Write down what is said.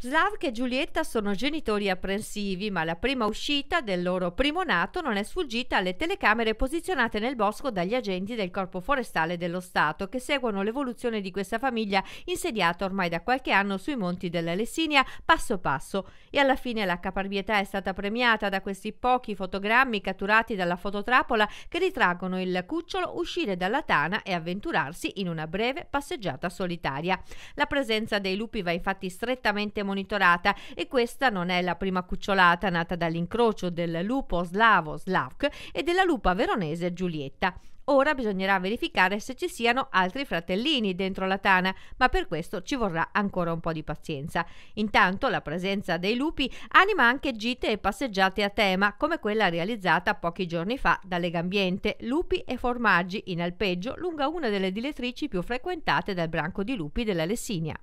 Slavk e Giulietta sono genitori apprensivi, ma la prima uscita del loro primo nato non è sfuggita alle telecamere posizionate nel bosco dagli agenti del Corpo Forestale dello Stato, che seguono l'evoluzione di questa famiglia insediata ormai da qualche anno sui monti della Lessinia passo passo. E alla fine la caparbietà è stata premiata da questi pochi fotogrammi catturati dalla fototrappola che ritraggono il cucciolo uscire dalla tana e avventurarsi in una breve passeggiata solitaria. La presenza dei lupi va infatti strettamente monitorata e questa non è la prima cucciolata nata dall'incrocio del lupo slavo Slavk e della lupa veronese Giulietta. Ora bisognerà verificare se ci siano altri fratellini dentro la tana, ma per questo ci vorrà ancora un po' di pazienza. Intanto la presenza dei lupi anima anche gite e passeggiate a tema, come quella realizzata pochi giorni fa da Legambiente, lupi e formaggi in alpeggio lunga una delle dilettrici più frequentate dal branco di lupi della Lessinia.